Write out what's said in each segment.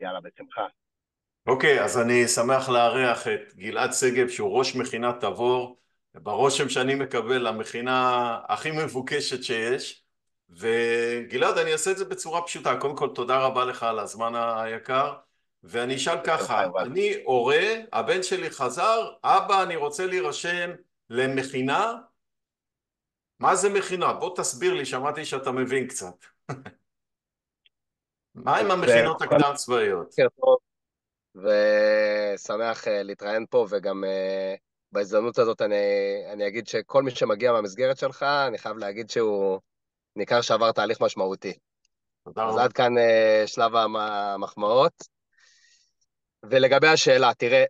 יאללה, בשמחה. אוקיי, okay, אז אני שמח לארח את גלעד שגב, שהוא ראש מכינת תבור. ברושם שאני מקבל, המכינה הכי מבוקשת שיש. וגלעד, אני אעשה את זה בצורה פשוטה. קודם כל, תודה רבה לך על הזמן היקר. ואני אשאל ככה, אני הורה, הבן שלי חזר, אבא, אני רוצה להירשם למכינה. מה זה מכינה? בוא תסביר לי, שמעתי שאתה מבין קצת. מה עם המכינות הקדם צבאיות? ושמח אה, להתראיין פה, וגם אה, בהזדמנות הזאת אני, אני אגיד שכל מי שמגיע מהמסגרת שלך, אני חייב להגיד שהוא ניכר שעבר תהליך משמעותי. תודה רבה. אז עד כאן אה, שלב המחמאות. ולגבי השאלה, תראה,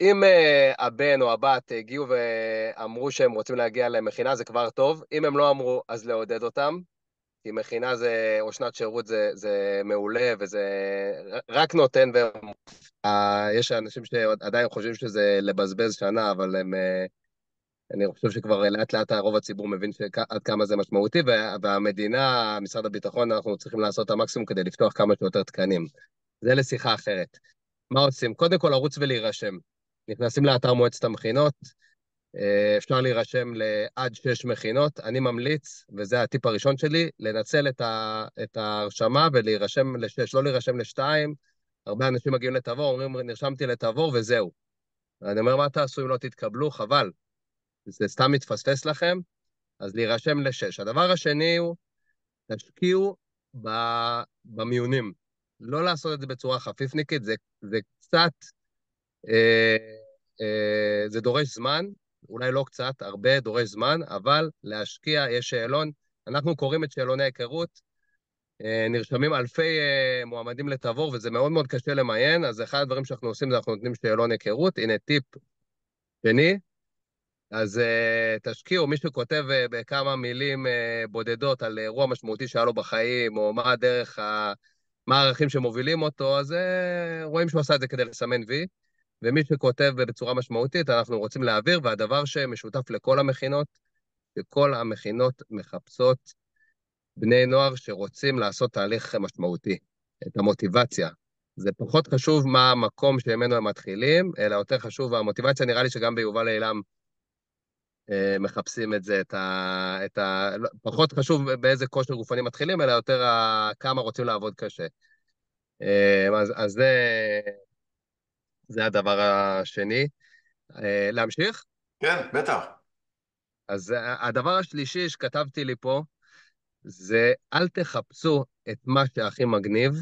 אם uh, הבן או הבת הגיעו ואמרו שהם רוצים להגיע למכינה, זה כבר טוב. אם הם לא אמרו, אז לעודד אותם. כי מכינה זה, או שנת שירות זה, זה מעולה, וזה רק נותן ו... אה, יש אנשים שעדיין חושבים שזה לבזבז שנה, אבל הם... אה, אני חושב שכבר לאט לאט רוב הציבור מבין עד כמה זה משמעותי, והמדינה, משרד הביטחון, אנחנו צריכים לעשות את המקסימום כדי לפתוח כמה שיותר תקנים. זה לשיחה אחרת. מה עושים? קודם כל, לרוץ ולהירשם. נכנסים לאתר מועצת המכינות, אה, אפשר להירשם לעד שש מכינות. אני ממליץ, וזה הטיפ הראשון שלי, לנצל את, ה, את ההרשמה ולהירשם לשש, לא להירשם לשתיים. הרבה אנשים מגיעים לתבור, אומרים, נרשמתי לתבור וזהו. אני אומר, מה תעשו אם לא תתקבלו? חבל. זה סתם מתפספס לכם, אז להירשם לשש. הדבר השני הוא, תשקיעו ב, במיונים. לא לעשות את זה בצורה חפיפניקית, זה, זה קצת... אה, אה, זה דורש זמן, אולי לא קצת, הרבה, דורש זמן, אבל להשקיע, יש שאלון. אנחנו קוראים את שאלוני ההיכרות, אה, נרשמים אלפי אה, מועמדים לתבור, וזה מאוד מאוד קשה למיין, אז אחד הדברים שאנחנו עושים זה אנחנו נותנים שאלון היכרות. הנה טיפ שני, אז uh, תשקיעו, מי שכותב uh, בכמה מילים uh, בודדות על אירוע משמעותי שהיה לו בחיים, או מה הדרך, ה... מה הערכים שמובילים אותו, אז uh, רואים שהוא עשה את זה כדי לסמן וי. ומי שכותב בצורה משמעותית, אנחנו רוצים להעביר, והדבר שמשותף לכל המכינות, שכל המכינות מחפשות בני נוער שרוצים לעשות תהליך משמעותי, את המוטיבציה. זה פחות חשוב מה המקום שממנו הם מתחילים, אלא יותר חשוב המוטיבציה. נראה לי שגם ביובל אילם אה, מחפשים את זה, את ה... את ה לא, פחות חשוב באיזה כושר גופני מתחילים, אלא יותר כמה רוצים לעבוד קשה. אה, אז, אז זה זה הדבר השני. אה, להמשיך? כן, בטח. אז אה, הדבר השלישי שכתבתי לי פה, זה אל תחפשו את מה שהכי מגניב,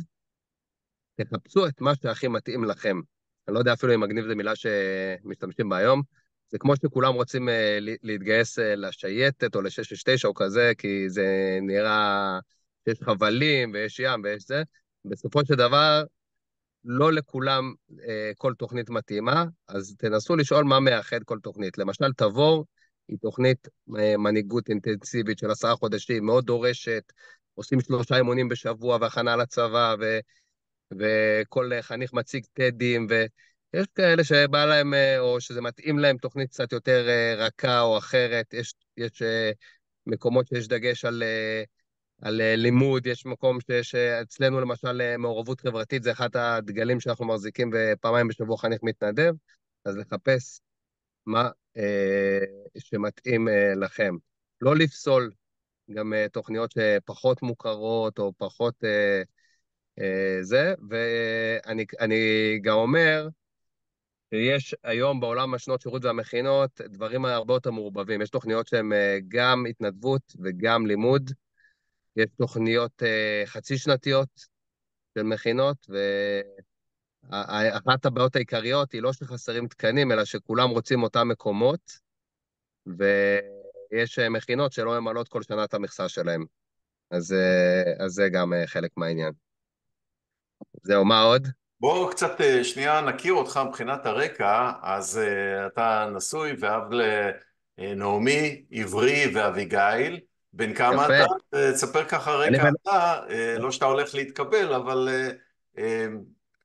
תחפשו את מה שהכי מתאים לכם. אני לא יודע אפילו אם מגניב זו מילה שמשתמשים בה היום. זה כמו שכולם רוצים אה, להתגייס לשייטת או ל-669 או כזה, כי זה נראה שיש חבלים ויש ים ויש זה. בסופו של דבר, לא לכולם אה, כל תוכנית מתאימה, אז תנסו לשאול מה מאחד כל תוכנית. למשל, תבור היא תוכנית אה, מנהיגות אינטנסיבית של עשרה חודשים, מאוד דורשת, עושים שלושה אימונים בשבוע והכנה לצבא, ו, וכל חניך מציג טדים, ויש כאלה שבא להם, אה, או שזה מתאים להם תוכנית קצת יותר אה, רכה או אחרת, יש, יש אה, מקומות שיש דגש על... אה, על אה, לימוד, יש מקום שיש אצלנו למשל אה, מעורבות חברתית זה אחד הדגלים שאנחנו מחזיקים ופעמיים בשבוע חניך מתנדב, אז לחפש מה אה, שמתאים אה, לכם. לא לפסול גם אה, תוכניות שפחות מוכרות או פחות אה, אה, זה, ואני גם אומר, יש היום בעולם השנות שירות והמכינות דברים הרבה יותר מעורבבים. יש תוכניות שהן אה, גם התנדבות וגם לימוד, יש תוכניות אה, חצי שנתיות של מכינות, ואחת אה, אה, הבעיות העיקריות היא לא שחסרים תקנים, אלא שכולם רוצים אותם מקומות, ויש מכינות שלא ממלאות כל שנה את המכסה שלהם. אז, אז זה גם חלק מהעניין. זהו, מה עוד? בואו קצת שנייה נכיר אותך מבחינת הרקע, אז אתה נשוי ואב לנעמי, עברי ואביגיל. בן כמה יפה. אתה? תספר ככה רקע אני... אתה, אה, לא שאתה הולך להתקבל, אבל אה, אה,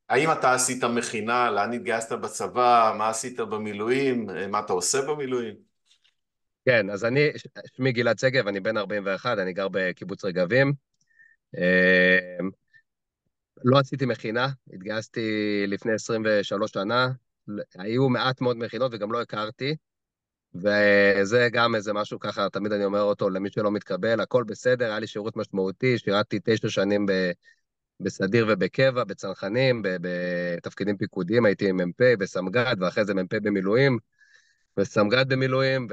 האם אתה עשית מכינה, לאן התגייסת בצבא, מה עשית במילואים, מה אתה עושה במילואים? כן, אז אני, שמי גלעד שגב, אני בן 41, אני גר בקיבוץ רגבים. לא עשיתי מכינה, התגייסתי לפני 23 שנה, היו מעט מאוד מכינות וגם לא הכרתי. וזה גם איזה משהו ככה, תמיד אני אומר אותו למי שלא מתקבל, הכל בסדר, היה לי שירות משמעותי, שירתתי תשע שנים ב... בסדיר ובקבע, בצנחנים, בתפקידים פיקודיים, הייתי עם מ"פ בסמג"ד, ואחרי זה מ"פ במילואים, וסמג"ד במילואים,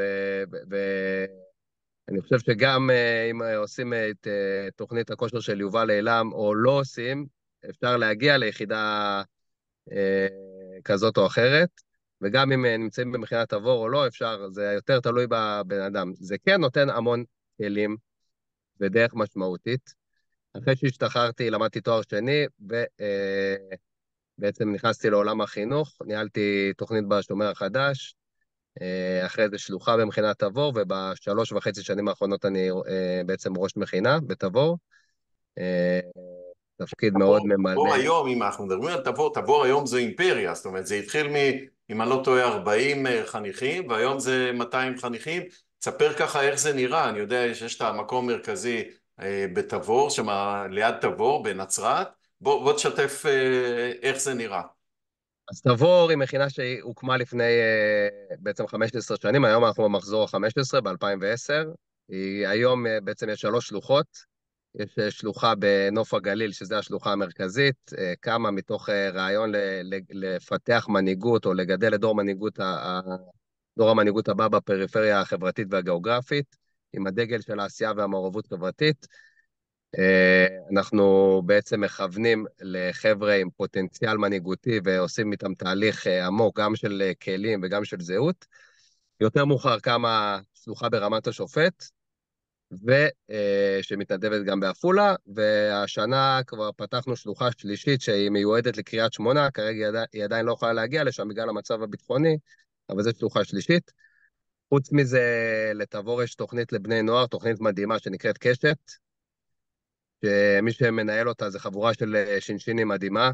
ואני חושב שגם אה, אם אה, עושים את אה, תוכנית הכושר של יובל אילם, או לא עושים, אפשר להגיע ליחידה כזאת או אחרת. וגם אם אה, נמצאים במכינת עבור או לא, אפשר, זה יותר תלוי בבן אדם. זה כן נותן המון כלים בדרך משמעותית. אחרי שהשתחררתי, למדתי תואר שני, ובעצם אה, נכנסתי לעולם החינוך, ניהלתי תוכנית בשומר החדש, אה, אחרי זה שלוחה במכינת תבור, ובשלוש וחצי שנים האחרונות אני בעצם ראש מכינה בתבור. תפקיד מאוד ממלא. תבור היום, אם אנחנו מדברים על תבור, תבור היום זה אימפריה, זאת אומרת, זה התחיל אם אני לא טועה, 40 אה, חניכים, והיום זה 200 חניכים. תספר ככה איך זה נראה, אני יודע שיש את המקום המרכזי אה, בתבור, שם ליד תבור, בנצרת. בוא, בוא תשתף אה, איך זה נראה. אז תבור היא מכינה שהוקמה לפני בעצם 15 שנים, היום אנחנו במחזור ה-15 ב-2010. היא, היום בעצם יש שלוש שלוחות, יש אה, שלוחה בנוף הגליל, שזו השלוחה המרכזית, אה, קמה מתוך אה, רעיון לפתח מנהיגות או לגדל את דור, מנהיגות, דור המנהיגות הבא בפריפריה החברתית והגיאוגרפית, עם הדגל של העשייה והמעורבות החברתית. אנחנו בעצם מכוונים לחבר'ה עם פוטנציאל מנהיגותי ועושים איתם תהליך עמוק, גם של כלים וגם של זהות. יותר מאוחר קמה שלוחה ברמת השופט, ושמתנדבת אה, גם בעפולה, והשנה כבר פתחנו שלוחה שלישית שהיא מיועדת לקריית שמונה, כרגע היא עדיין לא יכולה להגיע לשם בגלל המצב הביטחוני, אבל זו שלוחה שלישית. חוץ מזה, לתבור יש תוכנית לבני נוער, תוכנית מדהימה שנקראת קשת, שמי שמנהל אותה זה חבורה של אה, שינשינים מדהימה,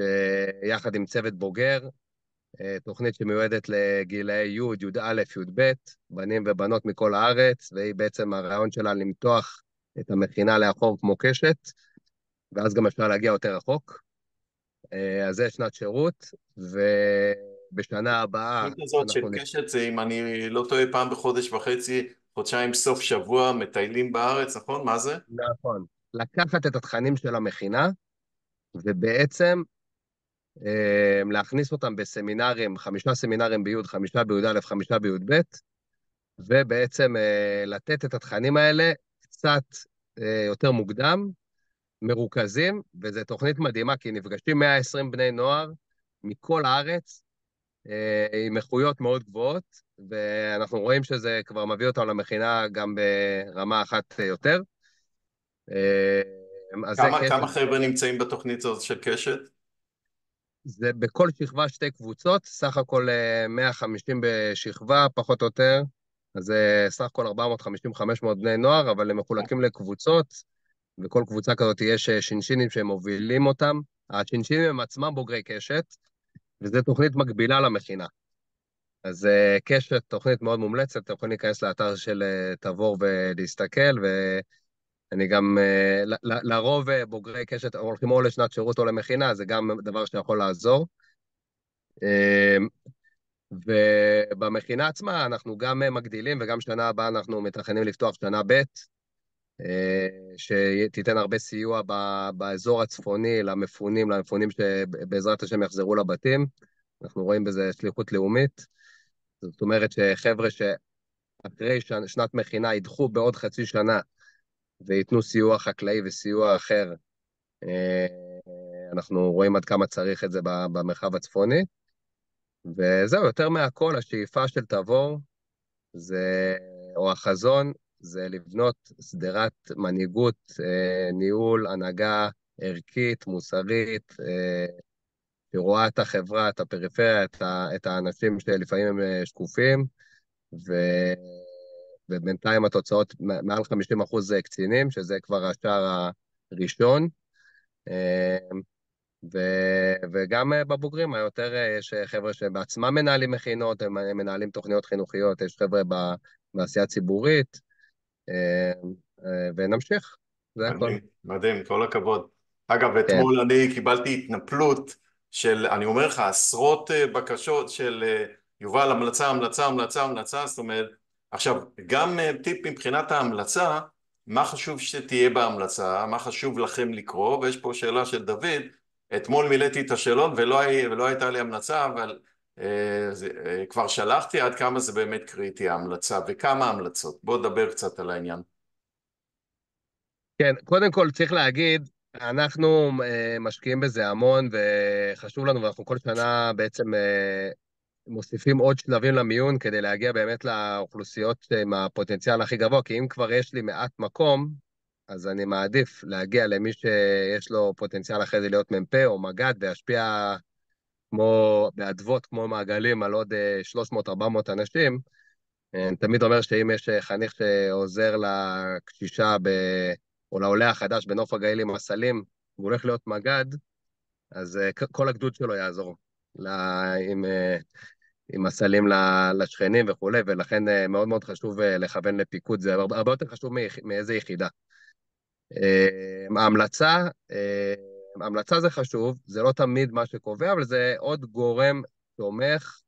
אה, יחד עם צוות בוגר, אה, תוכנית שמיועדת לגילאי י', י"א, י"ב, בנים ובנות מכל הארץ, והיא בעצם הרעיון שלה למתוח את המכינה לאחור כמו קשת, ואז גם אפשר להגיע יותר רחוק. אה, אז זה שנת שירות, ובשנה הבאה... התוכנית הזאת של נ... קשת זה, אם אני לא טועה, פעם בחודש וחצי, חודשיים סוף שבוע, מטיילים בארץ, נכון? מה זה? נכון. לקחת את התכנים של המכינה, ובעצם אמ, להכניס אותם בסמינרים, חמישה סמינרים בי', חמישה בי"א, חמישה בי"ב, ובעצם אה, לתת את התכנים האלה קצת אה, יותר מוקדם, מרוכזים, וזו תוכנית מדהימה, כי נפגשים 120 בני נוער מכל הארץ, אה, עם איכויות מאוד גבוהות, ואנחנו רואים שזה כבר מביא אותם למכינה גם ברמה אחת יותר. כמה, כמה חבר'ה נמצאים בתוכנית הזאת של קשת? זה בכל שכבה שתי קבוצות, סך הכל 150 אה, בשכבה, פחות או יותר. אז זה אה, סך הכל 450-500 בני נוער, אבל הם מחולקים לקבוצות, וכל קבוצה כזאת יש אה, שינשינים שהם מובילים אותם. השינשינים הם עצמם בוגרי קשת, וזו תוכנית מקבילה למכינה. אז קשת, תוכנית מאוד מומלצת, אתם יכולים להיכנס לאתר של תבור ולהסתכל, ו... אני גם, אה, לרוב אה, בוגרי קשת הולכים או לשנת שירות או למכינה, זה גם דבר שיכול לעזור. אמ, ובמכינה עצמה אנחנו גם אה, מגדילים, וגם שנה הבאה אנחנו מתכננים לפתוח שנה ב', שתיתן הרבה סיוע באזור הצפוני למפונים, למפונים שבעזרת השם יחזרו לבתים. אנחנו רואים בזה שליחות לאומית. זאת אומרת שחבר'ה שאחרי שנת מכינה ידחו בעוד חצי שנה וייתנו סיוע חקלאי וסיוע אחר. אה, אנחנו רואים עד כמה צריך את זה במרחב הצפוני. וזהו, יותר מהכל, השאיפה של תבור, זה, או החזון, זה לבנות שדרת מנהיגות, אה, ניהול, הנהגה ערכית, מוסרית, אה, שרואה את החברה, את הפריפריה, את, האנשים שלפעמים הם שקופים, ו... ובינתיים התוצאות מעל 50% אחוז קצינים, שזה כבר השער הראשון. אמ, ו, וגם אה, בבוגרים היותר, אה, יש אה, חבר'ה שבעצמם מנהלים מכינות, הם מנהלים תוכניות חינוכיות, יש חבר'ה בעשייה ציבורית, אמ, ונמשיך, זה הכול. מדהים, מדהים, כל הכבוד. אגב, כן. אתמול כן. אני קיבלתי התנפלות של, אני אומר לך, עשרות בקשות של יובל, המלצה, המלצה, המלצה, המלצה, זאת אומרת, עכשיו, גם אה, טיפ מבחינת ההמלצה, מה חשוב שתהיה בהמלצה, מה חשוב לכם לקרוא, ויש פה שאלה של דוד, אתמול מילאתי את השאלון ולא, הי, ולא הייתה לי המלצה, אבל אה, זה, אה, כבר שלחתי עד כמה זה באמת קריטי ההמלצה, וכמה המלצות. בואו נדבר קצת על העניין. כן, קודם כל צריך להגיד, אנחנו אה, משקיעים בזה המון, וחשוב לנו, ואנחנו כל שנה בעצם אה, מוסיפים עוד שלבים למיון כדי להגיע באמת לאוכלוסיות עם הפוטנציאל הכי גבוה, כי אם כבר יש לי מעט מקום, אז אני מעדיף להגיע למי שיש לו פוטנציאל אחרי זה להיות מ"פ או מג"ד וישפיע כמו, באדוות כמו מעגלים על עוד 300-400 אה, אנשים. אני אה, תמיד אומר שאם יש אה, חניך שעוזר לקשישה ב... או לעולה החדש בנוף הגליל עם הסלים, והוא הולך להיות מג"ד, אז כל הגדוד שלו יעזור לה, עם, עם הסלים לשכנים וכולי, ולכן אה, מאוד מאוד חשוב אה, לכוון לפיקוד, זה הרבה יותר חשוב מאיזה יחידה. ההמלצה, אה, המלצה זה חשוב, זה לא תמיד מה שקובע, אבל זה עוד גורם תומך.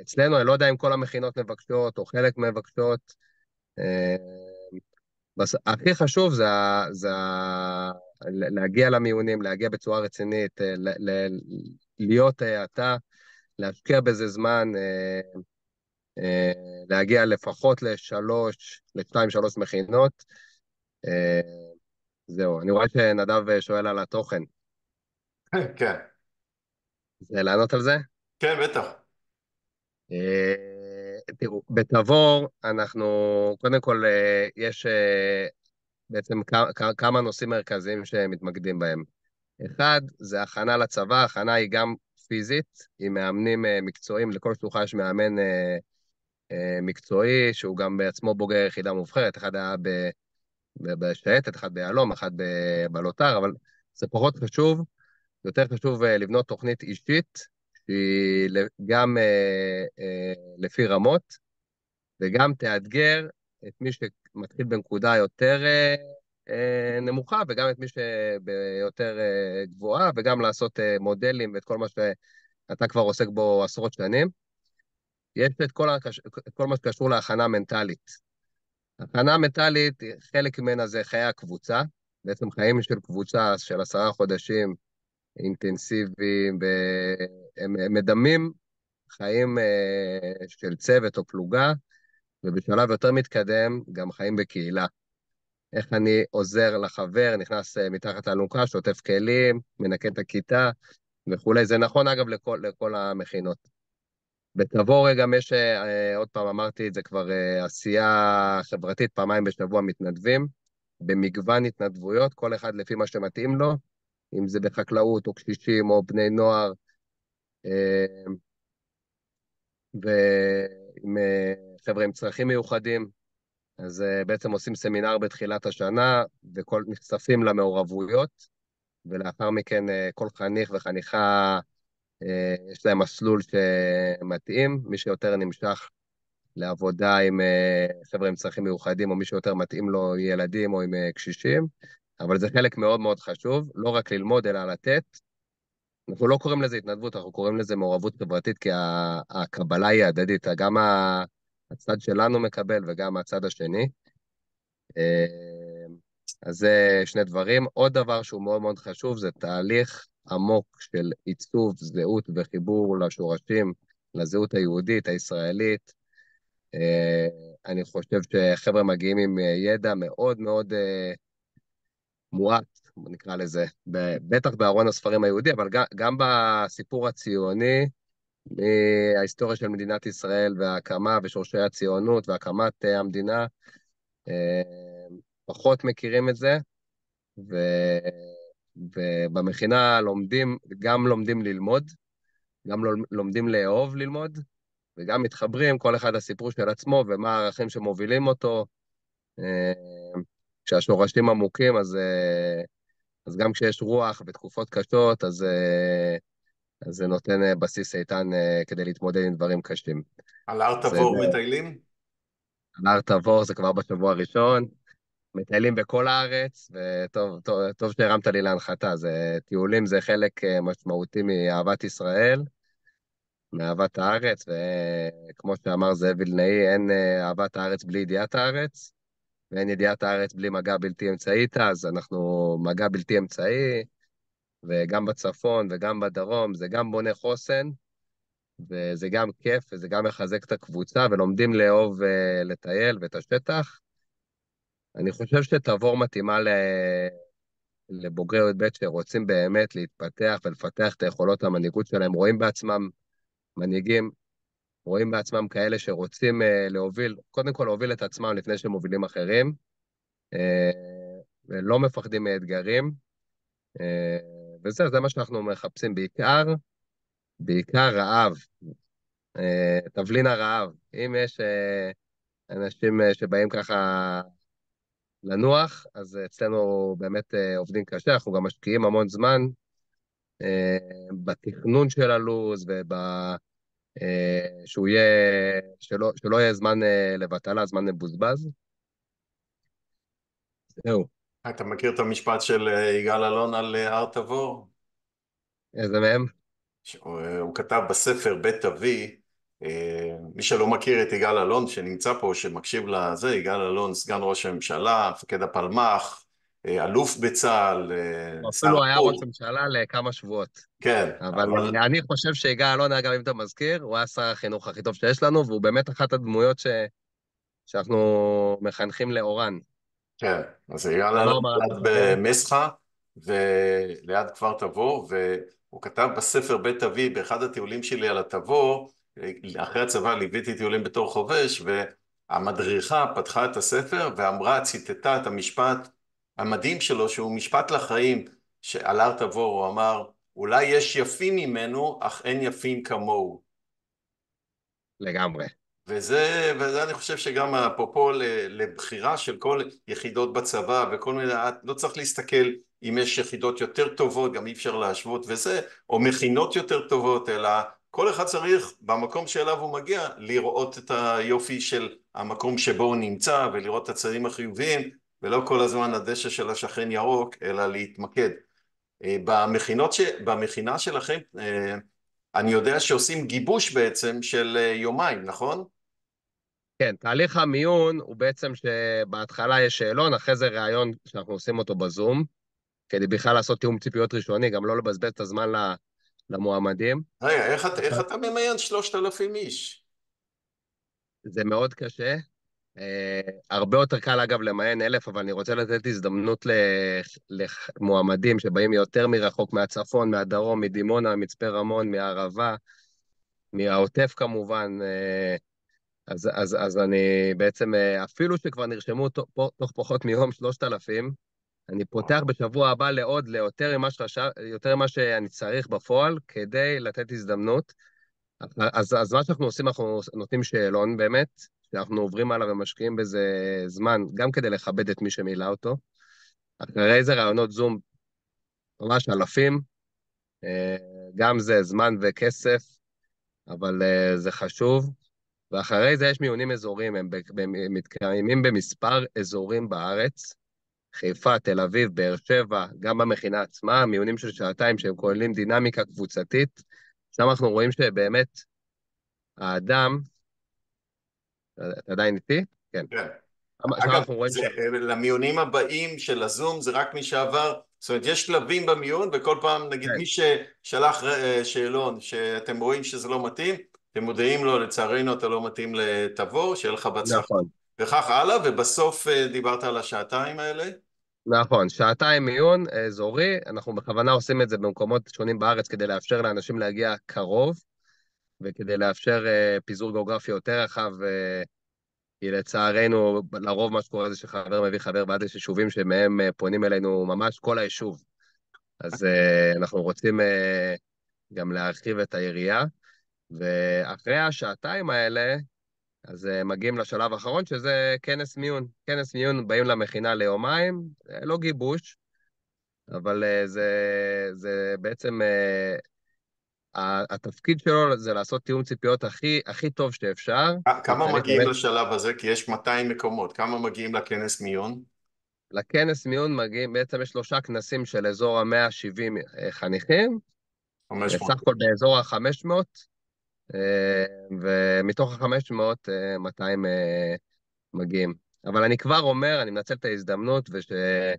אצלנו, אני לא יודע אם כל המכינות מבקשות או חלק מבקשות. הכי חשוב זה, זה להגיע למיונים, להגיע בצורה רצינית, להיות אתה. להשקיע בזה זמן, אה, אה, להגיע לפחות לשלוש, לשתיים, שלוש מכינות. אה, זהו, אני רואה שנדב שואל על התוכן. כן. זה לענות על זה? כן, בטח. אה, תראו, בתבור אנחנו, קודם כל, אה, יש אה, בעצם כמה נושאים מרכזיים שמתמקדים בהם. אחד, זה הכנה לצבא, הכנה היא גם פיזית עם מאמנים אה, מקצועיים, לכל שלוחה יש מאמן אה, אה, מקצועי, שהוא גם בעצמו בוגר יחידה מובחרת, אחד היה בשייטת, אחד ביהלום, אחד בלוטר, אבל זה פחות חשוב. יותר חשוב לבנות תוכנית אישית, שהיא גם לפי רמות, וגם תאתגר את מי שמתחיל בנקודה יותר אה, נמוכה, וגם את מי שביותר אה, גבוהה, וגם לעשות אה, מודלים ואת כל מה שאתה כבר עוסק בו עשרות שנים. יש את כל, הקש... את כל מה שקשור להכנה מנטלית. הכנה מנטלית, חלק ממנה זה חיי הקבוצה, בעצם חיים של קבוצה של עשרה חודשים אינטנסיביים, והם מדמים חיים של צוות או פלוגה, ובשלב יותר מתקדם, גם חיים בקהילה. איך אני עוזר לחבר, נכנס אה, מתחת לאלונקה, שוטף כלים, מנקן את הכיתה וכולי. זה נכון, אגב, לכל, לכל המכינות. בתבור גם יש, עוד פעם אמרתי את זה כבר, אה, עשייה חברתית, פעמיים בשבוע מתנדבים, במגוון התנדבויות, כל אחד לפי מה שמתאים לו, אם זה בחקלאות או קשישים או בני נוער. אה, ועם חבר'ה עם צרכים מיוחדים, אז אה, בעצם עושים סמינר בתחילת השנה, ונחשפים למעורבויות, ולאחר מכן אה, כל חניך וחניכה, אה, יש להם מסלול שמתאים, מי שיותר נמשך לעבודה עם חבר'ה עם צרכים מיוחדים, או מי שיותר מתאים לו ילדים או עם קשישים, אבל זה חלק מאוד מאוד חשוב, לא רק ללמוד, אלא לתת. אנחנו לא קוראים לזה התנדבות, אנחנו קוראים לזה מעורבות חברתית, כי הקבלה היא הדדית. גם הצד שלנו מקבל וגם מהצד השני. אה, אז זה שני דברים. עוד דבר שהוא מאוד מאוד חשוב זה תהליך עמוק של עיצוב זהות וחיבור לשורשים, לזהות היהודית, הישראלית. אה, אני חושב שחבר'ה מגיעים עם אה, ידע מאוד מאוד מועט, נקרא לזה, בטח בארון הספרים היהודי, אבל גם בסיפור הציוני, מההיסטוריה אה, של מדינת ישראל וההקמה ושורשי הציונות והקמת אה, המדינה. אה, פחות מכירים את זה, ו... ובמכינה לומדים, גם לומדים ללמוד, גם לומדים לאהוב ללמוד, וגם מתחברים כל אחד לסיפור של עצמו ומה הערכים שמובילים אותו. כשהשורשים עמוקים, אז, אז גם כשיש רוח ותקופות קשות, אז זה נותן אה, בסיס איתן אה, כדי להתמודד עם דברים קשים. על הר תבור מטיילים? על הר תבור זה כבר בשבוע הראשון, מטיילים בכל הארץ, וטוב טוב, טוב שהרמת לי להנחתה, זה, טיולים זה חלק אה, משמעותי מאהבת ישראל, מאהבת הארץ, וכמו שאמר זאב וילנאי, אין אהבת הארץ בלי ידיעת הארץ, ואין ידיעת הארץ בלי מגע בלתי אמצעי איתה, אז אנחנו מגע בלתי אמצעי, וגם בצפון וגם בדרום, זה גם בונה חוסן, וזה גם כיף, וזה גם מחזק את הקבוצה, ולומדים לאהוב אה, לטייל ואת השטח. אני חושב שתבור מתאימה ל... לבוגרי י"ב שרוצים באמת להתפתח ולפתח את היכולות המנהיגות שלהם, רואים בעצמם מנהיגים, רואים בעצמם כאלה שרוצים uh, להוביל, קודם כל להוביל את עצמם לפני שהם מובילים אחרים, uh, ולא מפחדים מאתגרים. Uh, וזה, זה מה שאנחנו מחפשים בעיקר, בעיקר רעב, אה, תבלין הרעב. אם יש אה, אנשים אה, שבאים ככה לנוח, אז אצלנו באמת עובדים קשה, אנחנו גם משקיעים המון זמן בתכנון של הלו"ז וב... שהוא יהיה, שלא, שלא יהיה זמן לבטלה, זמן מבוזבז. זהו. אתה מכיר את המשפט של אה, יגאל אלון על אה, הר תבור? איזה מהם? אה, הוא כתב בספר בית אבי, מי שלא מכיר את יגאל אלון שנמצא פה, שמקשיב לזה, יגאל אלון סגן ראש הממשלה, מפקד הפלמ"ח, אלוף בצה"ל, שר אפילו היה ראש הממשלה לכמה שבועות. כן. אבל, אבל... אני, אני חושב שיגאל אלון, אגב, אם אתה מזכיר, הוא היה שר החינוך הכי טוב שיש לנו, והוא באמת אחת הדמויות ש... שאנחנו מחנכים לאורן. כן, אז הגענו ליד במסחה וליד כפר תבור, והוא כתב בספר בית אבי, באחד הטיולים שלי על התבור, אחרי הצבא ליוויתי טיולים בתור חובש, והמדריכה פתחה את הספר ואמרה, ציטטה את המשפט המדהים שלו, שהוא משפט לחיים, שעל הר תבור הוא אמר, אולי יש יפים ממנו, אך אין יפים כמוהו. לגמרי. וזה, וזה אני חושב שגם אפרופו לבחירה של כל יחידות בצבא וכל מיני, את לא צריך להסתכל אם יש יחידות יותר טובות, גם אי אפשר להשוות וזה, או מכינות יותר טובות, אלא כל אחד צריך במקום שאליו הוא מגיע לראות את היופי של המקום שבו הוא נמצא ולראות את הצדדים החיוביים ולא כל הזמן הדשא של השכן ירוק אלא להתמקד. אה, במכינות ש... במכינה שלכם אה, אני יודע שעושים גיבוש בעצם של אה, יומיים, נכון? כן, תהליך המיון הוא בעצם שבהתחלה יש שאלון, אחרי זה ראיון שאנחנו עושים אותו בזום, כדי בכלל לעשות תיאום ציפיות ראשוני, גם לא לבזבז את הזמן למועמדים. רגע, איך, איך אתה ממיין 3,000 איש? זה מאוד קשה, אה, הרבה יותר קל, אגב, למען אלף, אבל אני רוצה לתת הזדמנות למועמדים שבאים יותר מרחוק, מהצפון, מהדרום, מדימונה, מצפה רמון, מהערבה, מהעוטף כמובן. אה, אז, אז, אז אני בעצם, אה, אפילו שכבר נרשמו תוך תוך פחות מיום 3,000, אני פותח בשבוע הבא לעוד, ליותר ממה, שחשב, יותר ממה שאני צריך בפועל, כדי לתת הזדמנות. אז, אז מה שאנחנו עושים, אנחנו נותנים שאלון באמת, שאנחנו עוברים עליו ומשקיעים בזה זמן, גם כדי לכבד את מי שמילא אותו. אחרי זה רעיונות זום, ממש אלפים, אה, גם זה זמן וכסף, אבל אה, זה חשוב. ואחרי זה יש מיונים אזוריים, הם מתקיימים במספר אזורים בארץ, חיפה, תל אביב, באר שבע, גם במכינה עצמה, מיונים של שעתיים שהם כוללים דינמיקה קבוצתית, שם אנחנו רואים שבאמת האדם אתה עדיין איתי? כן. כן. אגב, אה, למיונים הבאים של הזום זה רק מי שעבר, זאת אומרת יש שלבים במיון וכל פעם נגיד כן. מי ששלח אה, שאלון שאתם רואים שזה לא מתאים, אתם מודיעים לו לצערנו אתה לא מתאים לתבור, שיהיה לך בהצלחה. נכון. וכך הלאה, ובסוף אה, דיברת על השעתיים האלה? נכון, שעתיים מיון אזורי, אנחנו בכוונה עושים את זה במקומות שונים בארץ כדי לאפשר לאנשים להגיע קרוב וכדי לאפשר אה, פיזור גיאוגרפי יותר רחב, אה, כי לצערנו, לרוב מה שקורה זה שחבר מביא חבר, ואז יש יישובים שמהם אה, פונים אלינו ממש כל היישוב. אז אנחנו רוצים גם להרחיב את היריעה, ואחרי השעתיים האלה, אז מגיעים לשלב האחרון, שזה כנס מיון. כנס מיון, באים למכינה ליומיים, לא גיבוש, אבל זה, זה בעצם התפקיד שלו זה לעשות תיאום ציפיות הכי, הכי טוב שאפשר. כמה מגיעים באמת... לשלב הזה? כי יש 200 מקומות. כמה מגיעים לכנס מיון? לכנס מיון מגיעים, בעצם יש שלושה כנסים של אזור ה-170 אה, חניכים. 500. בסך הכל באזור ה-500, אה, ומתוך ה-500, 200 אה, מגיעים. אבל אני כבר אומר, אני מנצל את ההזדמנות, וזה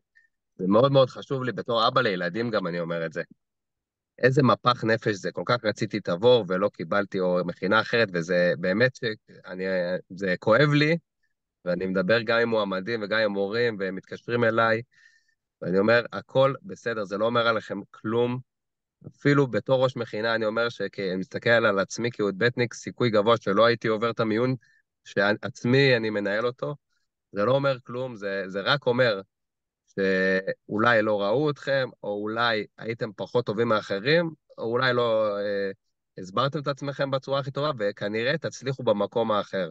מאוד מאוד חשוב לי, בתור אבא לילדים גם אני אומר את זה. איזה מפח נפש זה, כל כך רציתי תבור ולא קיבלתי, או מכינה אחרת, וזה באמת, אני, זה כואב לי, ואני מדבר גם עם מועמדים וגם עם מורים, והם מתקשרים אליי, ואני אומר, הכל בסדר, זה לא אומר עליכם כלום. אפילו בתור ראש מכינה, אני אומר שאני מסתכל על עצמי כי"בניק, סיכוי גבוה שלא הייתי עובר את המיון, שעצמי אני מנהל אותו. זה לא אומר כלום, זה, זה רק אומר שאולי לא ראו אתכם, או אולי הייתם פחות טובים מאחרים, או אולי לא אה, הסברתם את עצמכם בצורה הכי טובה, וכנראה תצליחו במקום האחר.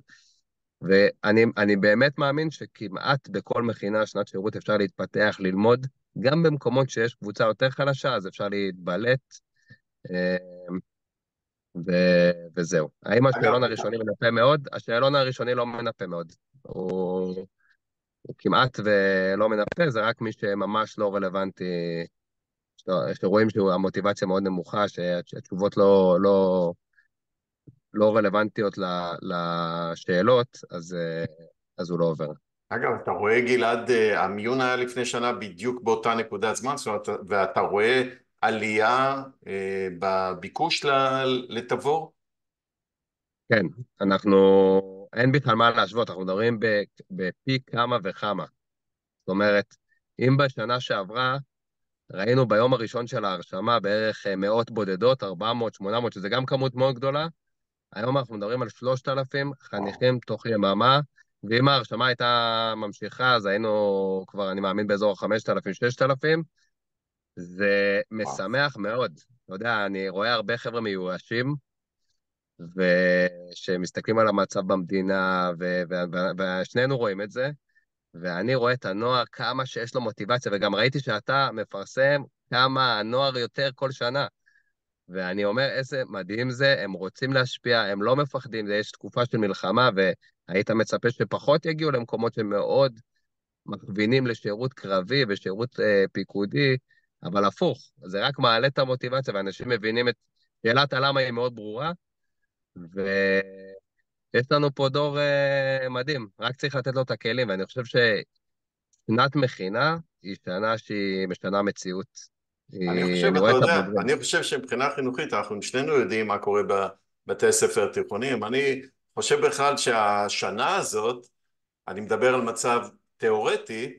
ואני באמת מאמין שכמעט בכל מכינה, שנת שירות, אפשר להתפתח, ללמוד. גם במקומות שיש קבוצה יותר חלשה, אז אפשר להתבלט. אה, ו... וזהו. האם השאלון הראשוני מנפה מאוד? השאלון הראשוני לא מנפה מאוד. הוא... הוא כמעט ולא מנפה, זה רק מי שממש לא רלוונטי, שרואים שהמוטיבציה מאוד נמוכה, שהתשובות לא, לא, לא רלוונטיות לשאלות, אז, אז הוא לא עובר. אגב, אתה רואה, גלעד, המיון היה לפני שנה בדיוק באותה נקודת זמן, זאת אומרת, ואתה רואה עלייה אה, בביקוש לתבור? כן, אנחנו אין בכלל מה להשוות, אנחנו מדברים בפי כמה וכמה. זאת אומרת, אם בשנה שעברה ראינו ביום הראשון של ההרשמה בערך אה, מאות בודדות, 400, 800, שזה גם כמות מאוד גדולה, היום אנחנו מדברים על 3,000 חניכים תוך יממה, ואם ההרשמה הייתה ממשיכה, אז היינו כבר, אני מאמין, באזור ה-5,000-6,000. זה משמח מאוד. אתה יודע, אני רואה הרבה חבר'ה מיואשים, ושמסתכלים על המצב במדינה, ו... ו... ו... ושנינו רואים את זה, ואני רואה את הנוער, כמה שיש לו מוטיבציה, וגם ראיתי שאתה מפרסם כמה הנוער יותר כל שנה. ואני אומר, איזה מדהים זה, הם רוצים להשפיע, הם לא מפחדים, יש תקופה של מלחמה, והיית מצפה שפחות יגיעו למקומות שמאוד מכווינים לשירות קרבי ושירות אה, פיקודי, אבל הפוך, זה רק מעלה את המוטיבציה, ואנשים מבינים את שאלת הלמה היא מאוד ברורה, ויש לנו פה דור uh, מדהים, רק צריך לתת לו את הכלים, ואני חושב ששנת מכינה היא שנה שהיא משנה מציאות. אני אה, חושב, אתה יודע, אני חושב שמבחינה חינוכית אנחנו שנינו יודעים מה קורה בבתי ספר תיכוניים. אני חושב בכלל שהשנה הזאת, אני מדבר על מצב תיאורטי,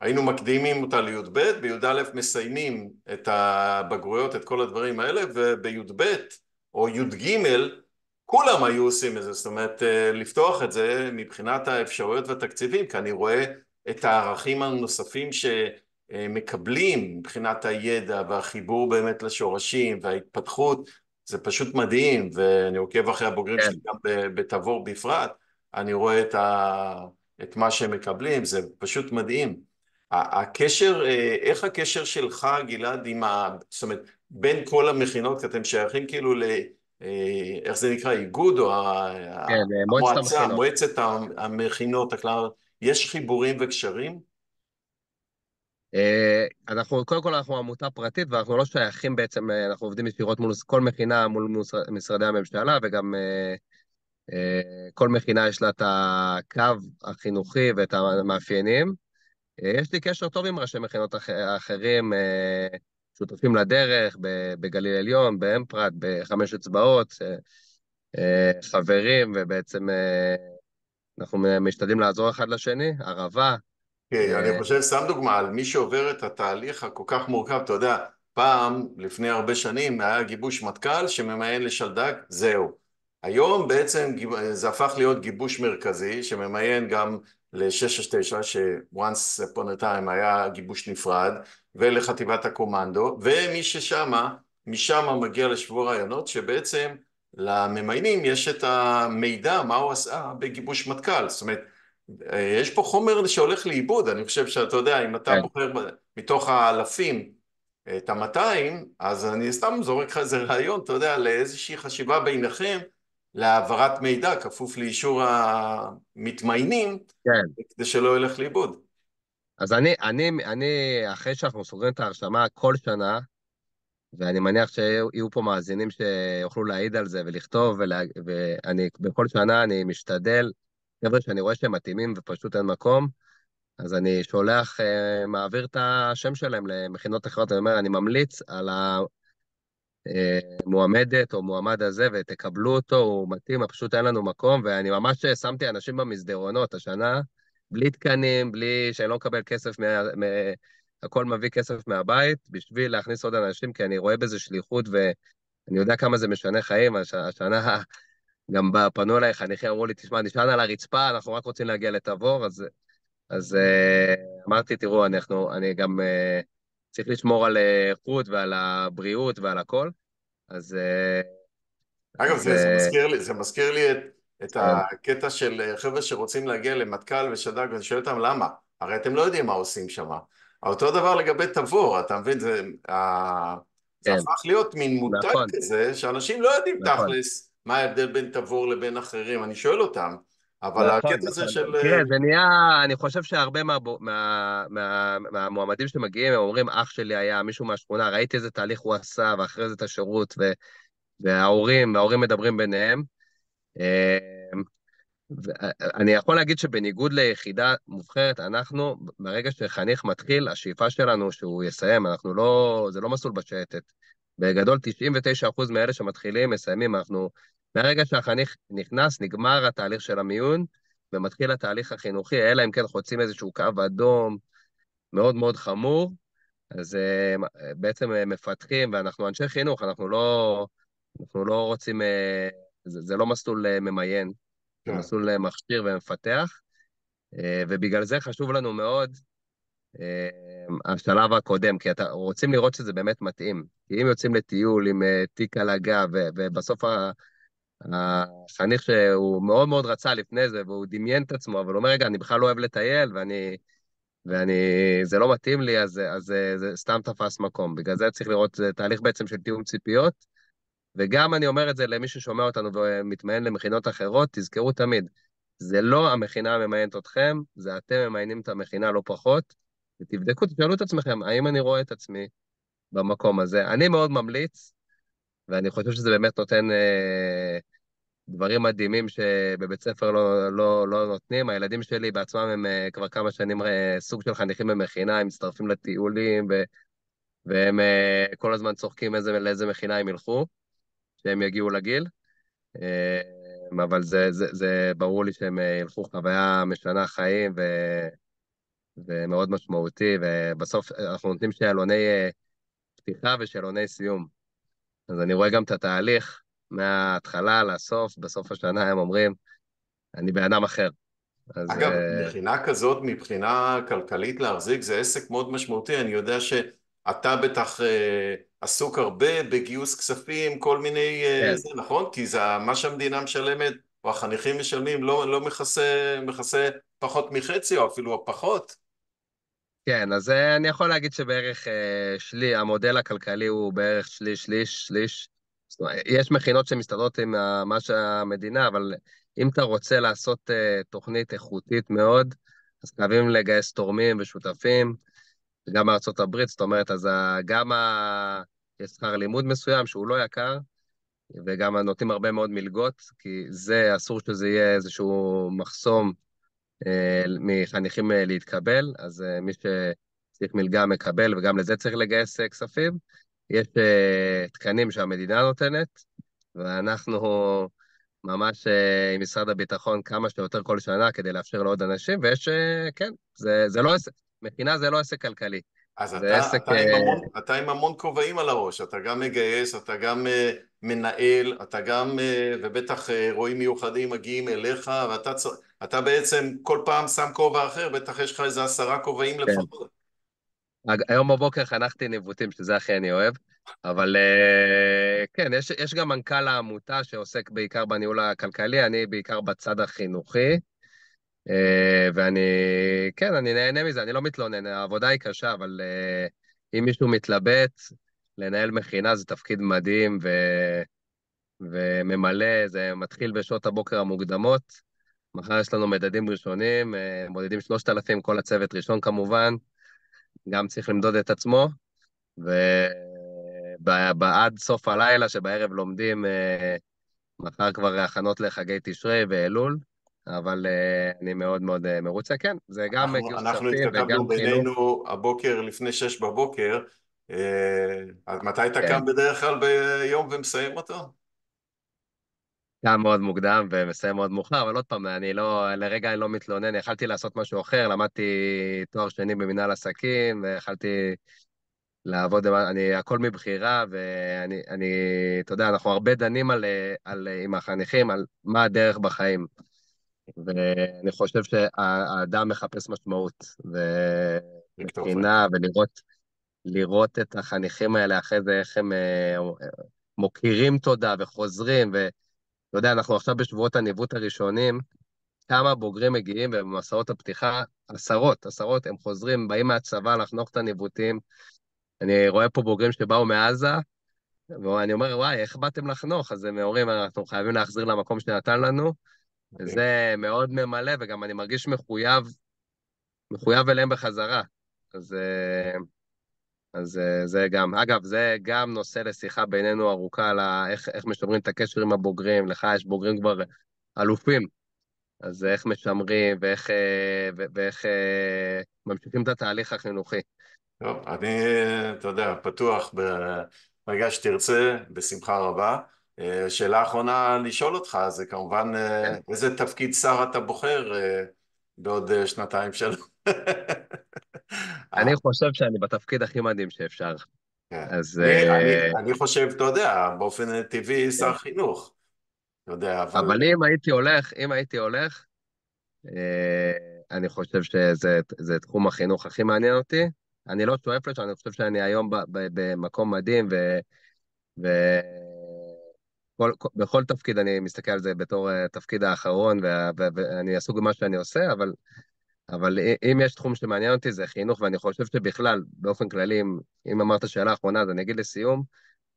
היינו מקדימים אותה לי"ב, בי"א מסיימים את הבגרויות, את כל הדברים האלה, ובי"ב או י"ג כולם היו עושים את זה, זאת אומרת, אה, לפתוח את זה מבחינת האפשרויות והתקציבים, כי אני רואה את הערכים הנוספים שמקבלים מבחינת הידע והחיבור באמת לשורשים וההתפתחות, זה פשוט מדהים, ואני עוקב אחרי הבוגרים כן. שלי גם בתבור בפרט, אני רואה את, ה... את מה שהם מקבלים, זה פשוט מדהים. הקשר, אה, איך הקשר שלך, גלעד, עם ה... זאת אומרת, בין כל המכינות, כי אתם שייכים כאילו ל... אה, איך זה נקרא, איגוד או כן, אה, המועצה, מועצת המכינות, הכלל, יש חיבורים וקשרים? אה, אנחנו, קודם כל אנחנו עמותה פרטית ואנחנו לא שייכים בעצם, אנחנו עובדים ישירות מול כל מכינה, מול משרדי הממשלה וגם כל מכינה יש לה את הקו החינוכי ואת המאפיינים. יש לי קשר טוב עם ראשי מכינות אחרים. שותפים לדרך, בגליל עליון, באמפרט, בחמש אצבעות, אה, אה, חברים, ובעצם אה, אנחנו משתדלים לעזור אחד לשני, ערבה. כן, אני חושב, שם דוגמה על מי שעובר את התהליך הכל כך מורכב, אתה יודע, פעם, לפני הרבה שנים, היה גיבוש מטכ"ל שממיין לשלדג, זהו. היום בעצם זה הפך להיות גיבוש מרכזי, שממיין גם ל-669, ש-once upon a time היה גיבוש נפרד, ולחטיבת הקומנדו, ומי ששמה, משם מגיע לשבוע רעיונות, שבעצם לממיינים יש את המידע, מה הוא עשה בגיבוש מטכ"ל. זאת אומרת, יש פה חומר שהולך לאיבוד, אני חושב שאתה יודע, אם אתה כן. בוחר מתוך האלפים את המאתיים, אז אני סתם זורק לך איזה רעיון, אתה יודע, לאיזושהי חשיבה ביניכם, להעברת מידע כפוף לאישור המתמיינים, כן. כדי שלא ילך לאיבוד. אז אני, אני, אני, אחרי שאנחנו סוגרים את ההרשמה כל שנה, ואני מניח שיהיו פה מאזינים שיוכלו להעיד על זה ולכתוב, ולה, ואני בכל שנה אני משתדל, חבר'ה שאני רואה שהם מתאימים ופשוט אין מקום, אז אני שולח, אה, מעביר את השם שלהם למכינות אחרות, אני אומר, אני ממליץ על אה, מועמדת או מועמד הזה ותקבלו אותו, הוא מתאים, פשוט אין לנו מקום, ואני ממש אה, שמתי אנשים במסדרונות השנה, בלי תקנים, בלי שאני לא מקבל כסף, מה, מה, הכל מביא כסף מהבית, בשביל להכניס עוד אנשים, כי אני רואה בזה שליחות ואני יודע כמה זה משנה חיים, הש, השנה גם פנו אליי חניכים, אמרו לי, תשמע, נשען על הרצפה, אנחנו רק רוצים להגיע לתבור, אז, אז אה, אמרתי, תראו, אנחנו, אני גם... צריך לשמור על אה, איכות ועל הבריאות ועל הכל, אז... אה, אגב, זה, זה, זה אה, מזכיר לי, זה מזכיר לי את, את כן. הקטע של חבר'ה שרוצים להגיע למטכ"ל ושד"ג, ואני שואל אותם למה? הרי אתם לא יודעים מה עושים שם. אותו דבר לגבי תבור, אתה מבין? זה, ה... זה כן. הפך להיות מין מותג נכון. כזה, שאנשים לא יודעים נכון. תכלס מה ההבדל בין תבור לבין אחרים. אני שואל אותם, אבל נכון, הקטע נכון. הזה של... אה, כן, זה נהיה, אני חושב שהרבה מהמועמדים שמגיעים, הם אומרים, אח שלי היה מישהו מהשכונה, ראיתי איזה תהליך הוא עשה, ואחרי זה את השירות, וההורים, וההורים מדברים ביניהם. אמ, אה, אני יכול להגיד שבניגוד ליחידה מובחרת, אנחנו, ברגע שחניך מתחיל, השאיפה שלנו שהוא יסיים, אנחנו לא, זה לא מסלול בשייטת. בגדול 99% מאלה שמתחילים, מסיימים, אנחנו... מהרגע שהחניך נכנס, נגמר התהליך של המיון, ומתחיל התהליך החינוכי, אלא אם כן חוצים איזשהו קו אדום מאוד מאוד חמור, אז אה, אה, בעצם אה, מפתחים, ואנחנו אנשי חינוך, אנחנו לא, אנחנו לא רוצים, זה, זה לא מסלול ממיין, כן. זה מסלול מכשיר ומפתח, ובגלל זה חשוב לנו מאוד אמ, השלב הקודם, כי אתה, רוצים לראות שזה באמת מתאים. כי אם יוצאים לטיול עם אה, תיק על הגב, ובסוף החניך שהוא מאוד מאוד רצה לפני זה, והוא דמיין את עצמו, אבל הוא אומר, רגע, אני בכלל לא אוהב לטייל, ואני... ואני, זה לא מתאים לי, אז, אז זה, אה, זה סתם תפס מקום. בגלל זה צריך לראות, זה תהליך בעצם של תיאום ציפיות. וגם אני אומר את זה למי ששומע אותנו ומתמיין למכינות אחרות, תזכרו תמיד, זה לא המכינה הממיינת אתכם, זה אתם ממיינים את המכינה לא פחות, ותבדקו, תשאלו את עצמכם, האם אני רואה את עצמי במקום הזה? אני מאוד ממליץ, ואני חושב שזה באמת נותן אה, דברים מדהימים שבבית ספר לא, לא, לא נותנים. הילדים שלי בעצמם הם אה, כבר כמה שנים אה, סוג של חניכים במכינה, הם מצטרפים לטיולים, ו, והם אה, כל הזמן צוחקים איזה, לאיזה מכינה הם ילכו, שהם יגיעו לגיל. אה, אבל זה, זה, זה ברור לי שהם אה, ילכו חוויה משנה חיים, ו... זה מאוד משמעותי, ובסוף אנחנו נותנים שאלוני אה, פתיחה ושאלוני סיום. אז אני רואה גם את התהליך מההתחלה לסוף, בסוף השנה הם אומרים, אני בן אדם אחר. אז... אגב, אה, מבחינה כזאת, מבחינה כלכלית להחזיק, זה עסק מאוד משמעותי. אני יודע שאתה בטח אה, עסוק הרבה בגיוס כספים, כל מיני... אה, כן. זה נכון? כי זה מה שהמדינה משלמת, או החניכים משלמים, לא, לא מכסה פחות מחצי, או אפילו פחות. כן, אז אה, אני יכול להגיד שבערך אה, שלי, המודל הכלכלי הוא בערך שליש, שליש, שליש. זאת אומרת, יש מכינות שמסתדרות עם אה, מה שהמדינה, אבל אם אתה רוצה לעשות תוכנית איכותית מאוד, אז חייבים לגייס תורמים ושותפים, גם מארצות הברית, זאת אומרת, אז גם יש שכר לימוד מסוים שהוא לא יקר, וגם נותנים הרבה מאוד מלגות, כי זה, אסור שזה יהיה איזשהו מחסום אה, מחניכים אה, להתקבל, אז אה, מי שצריך מלגה מקבל, וגם לזה צריך לגייס כספים. יש תקנים שהמדינה נותנת, ואנחנו ממש עם משרד הביטחון כמה שיותר כל שנה כדי לאפשר לעוד אנשים, ויש, כן, זה, זה לא עסק, מכינה זה לא עסק כלכלי. אז אתה, עסק... אתה, עם המון, כובעים על הראש, אתה גם מגייס, אתה גם מנהל, אתה גם, ובטח אירועים מיוחדים מגיעים אליך, ואתה צריך... אתה בעצם כל פעם שם כובע אחר, בטח יש לך איזה עשרה כובעים כן. לפחות. היום בבוקר חנכתי ניווטים, שזה הכי אני אוהב, אבל אה, כן, יש, יש גם מנכ"ל העמותה שעוסק בעיקר בניהול הכלכלי, אני בעיקר בצד החינוכי, אה, ואני, כן, אני נהנה מזה, אני לא מתלונן, העבודה היא קשה, אבל אה, אם מישהו מתלבט, לנהל מכינה זה תפקיד מדהים ו... וממלא, זה מתחיל בשעות הבוקר המוקדמות, מחר יש לנו מדדים ראשונים, אה, מודדים 3,000, כל הצוות ראשון כמובן, גם צריך למדוד את עצמו, ועד סוף הלילה שבערב לומדים, אה, מחר כבר הכנות לחגי תשרי ואלול, אבל אה, אני מאוד מאוד מרוצה, כן, זה גם אנחנו, גיוס אנחנו כספים וגם אנחנו התקדמנו בינינו הבוקר לפני שש בבוקר, אז מתי אתה כן. קם בדרך כלל ביום ומסיים אותו? קם מאוד מוקדם ומסיים מאוד מאוחר, אבל עוד פעם, אני לא, לרגע אני לא מתלונן, יכלתי לעשות משהו אחר, למדתי תואר שני במנהל עסקים, ויכלתי לעבוד, אני, הכל מבחירה, ואני, אני, אתה יודע, אנחנו הרבה דנים על, על, עם החניכים, על מה הדרך בחיים. ואני חושב שהאדם מחפש משמעות, ומבחינה, ולראות לראות את החניכים האלה אחרי זה, איך הם אה, מוקירים תודה וחוזרים, ו... אתה יודע, אנחנו עכשיו בשבועות הניווט הראשונים, כמה בוגרים מגיעים, ובמסעות הפתיחה, עשרות, עשרות, הם חוזרים, באים מהצבא לחנוך את הניווטים. אני רואה פה בוגרים שבאו מעזה, ואני אומר, וואי, איך באתם לחנוך? אז הם אומרים, אנחנו חייבים להחזיר למקום שנתן לנו. Okay. אוקיי. זה מאוד ממלא, וגם אני מרגיש מחויב, מחויב אליהם בחזרה. אז אה, אז אה, זה גם, אגב, זה גם נושא לשיחה בינינו ארוכה, על איך, איך משמרים את הקשר עם הבוגרים, לך יש בוגרים כבר אלופים, אז איך משמרים ואיך, אה, ו- ואיך אה, ממשיכים את התהליך החינוכי. טוב, אני, אתה יודע, פתוח ברגע שתרצה, בשמחה רבה. שאלה אחרונה לשאול אותך, זה כמובן, כן. איזה תפקיד שר אתה בוחר בעוד שנתיים שלוש? אני אה. חושב שאני בתפקיד הכי מדהים שאפשר. כן. אז... אה, אני חושב, אתה יודע, באופן טבעי כן. שר חינוך. אבל... אם הייתי הולך, אם הייתי הולך, אה, אני חושב שזה תחום החינוך הכי מעניין אותי. אני לא שואף לשם, אני חושב שאני היום במקום מדהים, ובכל תפקיד אני מסתכל על זה בתור תפקיד האחרון, ואני עסוק במה שאני עושה, אבל אבל אם יש תחום שמעניין אותי זה חינוך, ואני חושב שבכלל, באופן כללי, אם אמרת שאלה אחרונה, אז אני אגיד לסיום,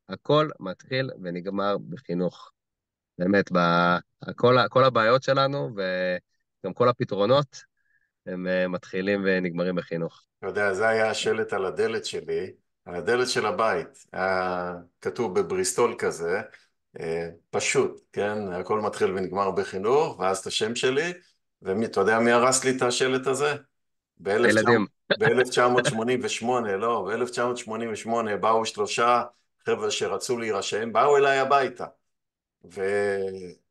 הכל מתחיל ונגמר בחינוך. באמת, בכל, כל, כל הבעיות שלנו וגם כל הפתרונות, הם אה, מתחילים ונגמרים בחינוך. אתה יודע, זה היה השלט על הדלת שלי, על הדלת של הבית, היה כתוב בבריסטול כזה, אה, פשוט, כן? הכל מתחיל ונגמר בחינוך, ואז את השם שלי, ומי, אתה יודע מי הרס לי את השלט הזה? ב-1988, לא, ב-1988 באו שלושה חבר'ה שרצו להירשם, באו אליי הביתה. ו...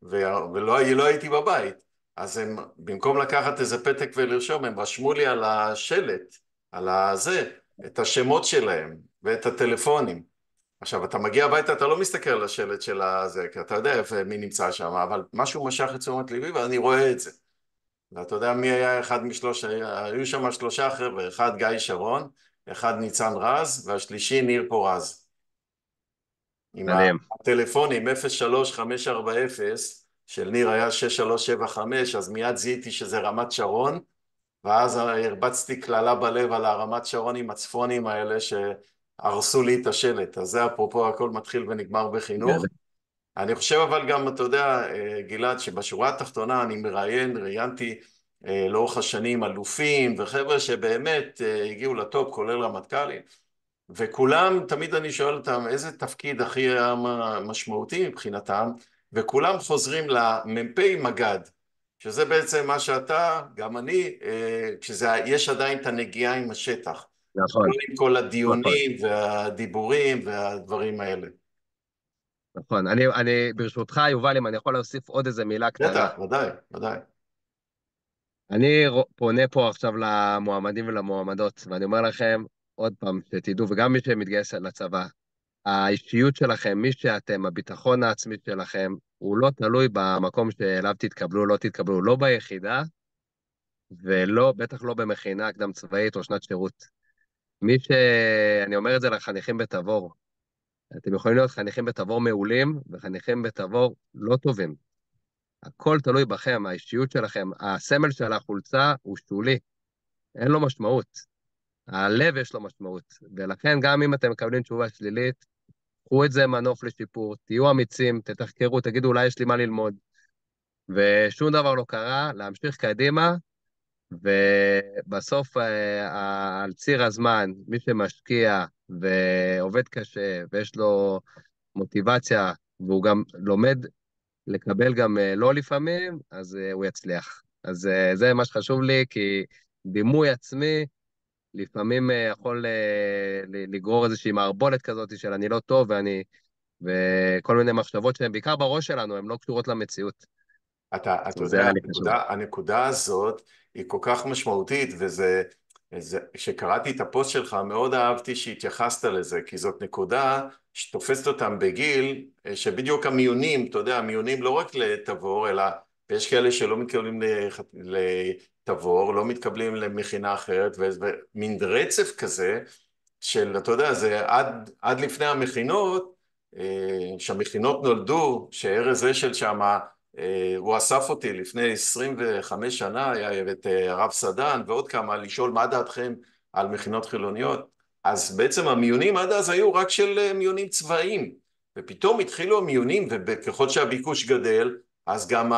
ו... ולא לא הייתי בבית, אז הם, במקום לקחת איזה פתק ולרשום, הם רשמו לי על השלט, על הזה, את השמות שלהם ואת הטלפונים. עכשיו, אתה מגיע הביתה, אתה לא מסתכל על השלט של הזה, כי אתה יודע איפה מי נמצא שם, אבל משהו משך את תשומת ליבי ואני רואה את זה. ואתה יודע מי היה אחד משלושה, היו שם שלושה חבר'ה, אחד גיא שרון, אחד ניצן רז, והשלישי ניר פורז. עם הטלפונים 03540 של ניר היה 6375, אז מיד זיהיתי שזה רמת שרון, ואז הרבצתי קללה בלב על הרמת שרון עם הצפונים האלה שהרסו לי את השלט. אז זה אפרופו הכל מתחיל ונגמר בחינוך. אני חושב אבל גם, אתה יודע, אה, גלעד, שבשורה התחתונה אני מראיין, ראיינתי אה, לאורך השנים אלופים וחבר'ה שבאמת אה, הגיעו לטופ, כולל רמטכ"לים, וכולם, תמיד אני שואל אותם, איזה תפקיד הכי היה משמעותי מבחינתם, וכולם חוזרים למ"פ מג"ד, שזה בעצם מה שאתה, גם אני, כשיש עדיין את הנגיעה עם השטח. נכון. עם כל הדיונים נכון. והדיבורים והדברים האלה. נכון. אני, אני ברשותך, יובל, אם אני יכול להוסיף עוד איזה מילה קטנה. בטח, ודאי, ודאי. אני פונה פה עכשיו למועמדים ולמועמדות, ואני אומר לכם, עוד פעם, שתדעו, וגם מי שמתגייס לצבא, האישיות שלכם, מי שאתם, הביטחון העצמי שלכם, הוא לא תלוי במקום שאליו תתקבלו, לא תתקבלו, לא ביחידה, ולא, בטח לא במכינה קדם צבאית או שנת שירות. מי ש... אני אומר את זה לחניכים בתבור, אתם יכולים להיות חניכים בתבור מעולים וחניכים בתבור לא טובים. הכל תלוי בכם, האישיות שלכם. הסמל של החולצה הוא שולי, אין לו משמעות. הלב יש לו משמעות, ולכן גם אם אתם מקבלים תשובה שלילית, קחו את זה מנוף לשיפור, תהיו אמיצים, תתחקרו, תגידו אולי יש לי מה ללמוד. ושום דבר לא קרה, להמשיך קדימה, ובסוף, אה, על ציר הזמן, מי שמשקיע ועובד קשה ויש לו מוטיבציה, והוא גם לומד לקבל גם אה, לא לפעמים, אז אה, הוא יצליח. אז זה מה שחשוב לי, כי דימוי עצמי לפעמים יכול לגרור איזושהי מערבולת כזאת של אני לא טוב ואני... וכל מיני מחשבות שהן בעיקר בראש שלנו, הן לא קשורות למציאות. אתה, אתה יודע, הנקודה, הנקודה הזאת, היא כל כך משמעותית, וזה... זה, כשקראתי את הפוסט שלך, מאוד אהבתי שהתייחסת לזה, כי זאת נקודה שתופסת אותם בגיל, אה, שבדיוק המיונים, אתה יודע, המיונים לא רק לתבור, אלא יש כאלה שלא מתקבלים לתבור, לא מתקבלים למכינה אחרת, ומין רצף כזה של, אתה יודע, זה עד, עד לפני המכינות, אה, שהמכינות נולדו, שארז אשל שמה אה, הוא אסף אותי לפני 25 שנה, היה את אה, הרב סדן ועוד כמה, לשאול מה דעתכם על מכינות חילוניות. אז בעצם המיונים עד אז היו רק של אה, מיונים צבאיים, ופתאום התחילו המיונים, וככל שהביקוש גדל, אז גם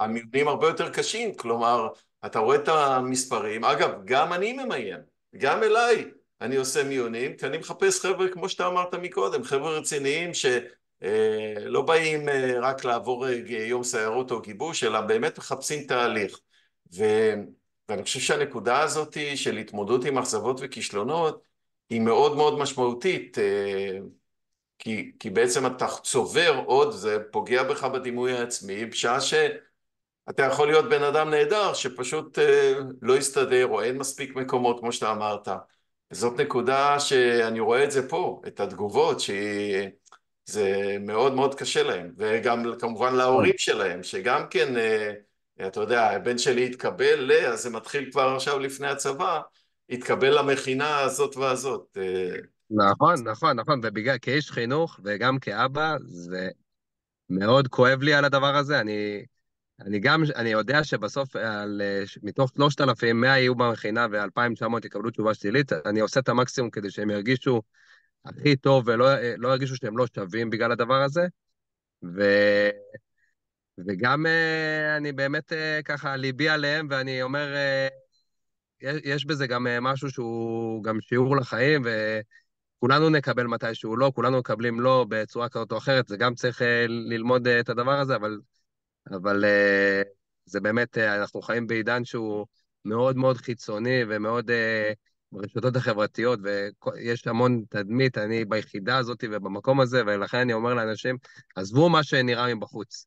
המיונים הרבה יותר קשים, כלומר, אתה רואה את המספרים, אגב, גם אני ממיין, גם אליי אני עושה מיונים, כי אני מחפש חבר'ה, כמו שאתה אמרת מקודם, חבר'ה רציניים ש... אה, לא באים אה, רק לעבור אה, יום סיירות או גיבוש, אלא באמת מחפשים תהליך. ו... ואני חושב שהנקודה הזאת של התמודדות עם אכזבות וכישלונות היא מאוד מאוד משמעותית, כי, כי בעצם אתה צובר עוד, זה פוגע בך בדימוי העצמי, בשעה שאתה יכול להיות בן אדם נהדר שפשוט לא הסתדר או אין מספיק מקומות כמו שאתה אמרת. זאת נקודה שאני רואה את זה פה, את התגובות שהיא... זה מאוד מאוד קשה להם, וגם כמובן להורים שלהם, שגם כן, אה, אתה יודע, הבן שלי התקבל ל... אז זה מתחיל כבר עכשיו לפני הצבא, התקבל למכינה הזאת והזאת. אה. נכון, נכון, נכון, ובגלל, כאיש חינוך וגם כאבא, זה מאוד כואב לי על הדבר הזה. אני, אני גם, אני יודע שבסוף, על, אה, מתוך 3,100 יהיו במכינה ו-2,900 יקבלו תשובה שלילית, אני עושה את המקסימום כדי שהם ירגישו הכי טוב ולא לא ירגישו שהם לא שווים בגלל הדבר הזה. ו... וגם אה, אני באמת אה, ככה, ליבי עליהם, ואני אומר, אה, יש יש בזה גם משהו שהוא גם שיעור לחיים, וכולנו נקבל מתישהו לא, כולנו מקבלים לא בצורה כזאת או אחרת, זה גם צריך ללמוד את הדבר הזה, אבל, אבל זה באמת, אנחנו חיים בעידן שהוא מאוד מאוד חיצוני ומאוד... ברשתות החברתיות, ויש המון תדמית, אני ביחידה הזאת ובמקום הזה, ולכן אני אומר לאנשים, עזבו מה שנראה מבחוץ.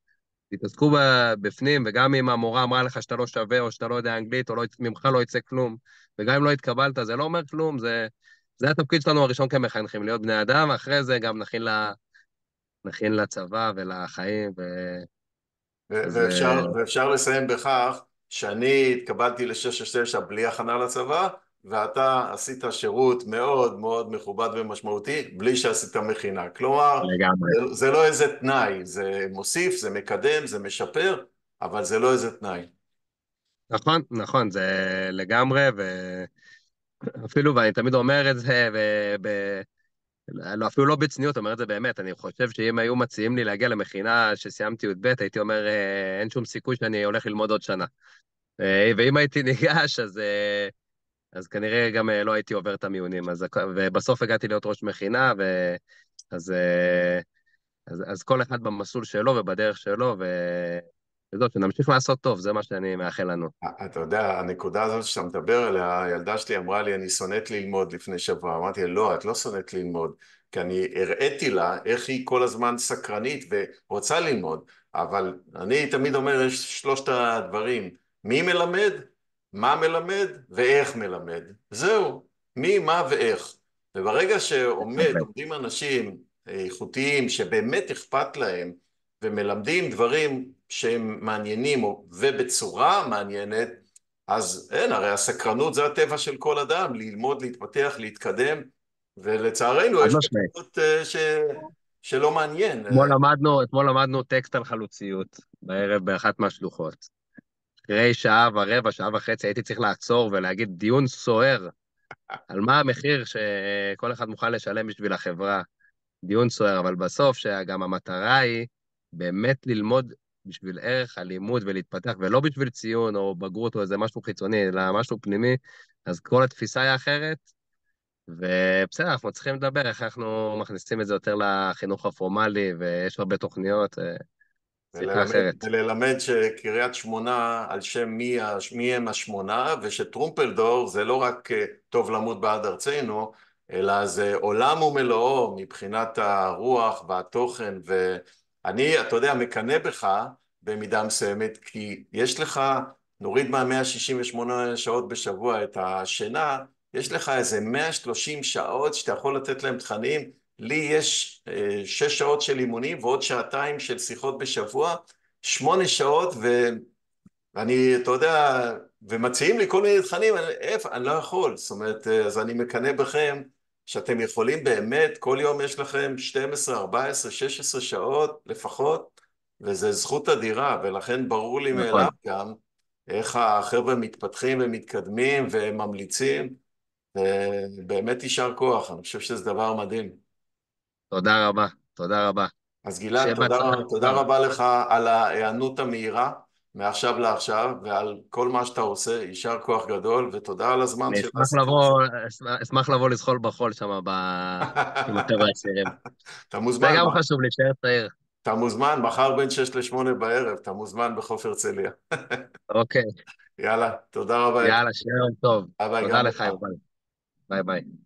תתעסקו בפנים, וגם אם המורה אמרה לך שאתה לא שווה, או שאתה לא יודע אנגלית, או לא, ממך לא יצא כלום, וגם אם לא התקבלת, זה לא אומר כלום, זה, זה התפקיד שלנו הראשון כמחנכים, להיות בני אדם, אחרי זה גם נכין, לה, נכין לצבא ולחיים. ו... ו- זה... ואפשר, ואפשר לסיים בכך שאני התקבלתי ל-669 בלי הכנה לצבא, ואתה עשית שירות מאוד מאוד מכובד ומשמעותי בלי שעשית מכינה. כלומר, זה, זה לא איזה תנאי, זה מוסיף, זה מקדם, זה משפר, אבל זה לא איזה תנאי. נכון, נכון, זה לגמרי, ואפילו, ואני תמיד אומר את זה, ו... לא, אפילו לא בצניעות, אומר את זה באמת, אני חושב שאם היו מציעים לי להגיע למכינה שסיימתי י"ב, הייתי אומר, אה, אין שום סיכוי שאני הולך ללמוד עוד שנה. אה, ואם הייתי ניגש, אז אה, אז כנראה גם אה, לא הייתי עובר את המיונים. אז, ובסוף הגעתי להיות ראש מכינה, ו... אז, אה, אז, אז כל אחד במסלול שלו ובדרך שלו, ו... וזאת, שנמשיך לעשות טוב, זה מה שאני מאחל לנו. אה, אתה יודע, הנקודה הזאת שאתה מדבר עליה, הילדה שלי אמרה לי, אני שונאת ללמוד לפני שבוע. אמרתי לה, לא, את לא שונאת ללמוד, כי אני הראיתי לה איך היא כל הזמן סקרנית ורוצה ללמוד, אבל אני תמיד אומר, יש שלושת הדברים, מי מלמד? מה מלמד ואיך מלמד. זהו, מי, מה ואיך. וברגע שעומד, אוקיי. עומדים אנשים אה, איכותיים שבאמת אכפת להם ומלמדים דברים שהם מעניינים ובצורה מעניינת, אז אין, הרי הסקרנות זה הטבע של כל אדם, ללמוד, להתפתח, להתקדם, ולצערנו יש סקרנות אה, ש... שלא מעניין. אתמול למדנו, אתמול למדנו טקסט על חלוציות, בערב באחת מהשלוחות. אחרי שעה ורבע, שעה וחצי, הייתי צריך לעצור ולהגיד דיון סוער, על מה המחיר שכל אחד מוכן לשלם בשביל החברה. דיון סוער, אבל בסוף שגם המטרה היא באמת ללמוד בשביל ערך הלימוד ולהתפתח, ולא בשביל ציון או בגרות או איזה משהו חיצוני, אלא משהו פנימי, אז כל התפיסה היא אחרת. ובסדר, אנחנו צריכים לדבר איך אנחנו מכניסים את זה יותר לחינוך הפורמלי, ויש הרבה תוכניות. אה, וללמד שקריית שמונה על שם מי, מי הם השמונה, ושטרומפלדור זה לא רק אה, טוב למות בעד ארצנו, אלא זה עולם ומלואו מבחינת הרוח והתוכן, ואני, אתה יודע, מקנא בך במידה מסוימת, כי יש לך, נוריד מה-168 שעות בשבוע את השינה, יש לך איזה 130 שעות שאתה יכול לתת להם תכנים לי יש אה, שש שעות של אימונים ועוד שעתיים של שיחות בשבוע, שמונה שעות, ואני, אתה יודע, ומציעים לי כל מיני תכנים, אני, איפה, אני לא יכול. זאת אומרת, אה, אז אני מקנא בכם שאתם יכולים באמת, כל יום יש לכם 12, 14, 16 שעות לפחות, וזו זכות אדירה, ולכן ברור לי נכון. מאליו גם איך החבר'ה מתפתחים ומתקדמים וממליצים. באמת יישר כוח, אני חושב שזה דבר מדהים. תודה רבה, תודה רבה. אז גלעד, תודה, תודה רבה לך על ההיענות המהירה מעכשיו לעכשיו, ועל כל מה שאתה עושה, יישר כוח גדול, ותודה על הזמן שלך. אני אשמח לבוא, אשמח לבוא לזחול בחול שם ב... עם הטבע הצעירים. אתה מוזמן. זה גם חשוב, להישאר צעיר. אתה מוזמן, מחר בין 6 ל-8 בערב, אתה מוזמן בחוף הרצליה. אוקיי. יאללה, תודה רבה. יאללה, שיהיה יום טוב. תודה לך, יובל. ביי ביי.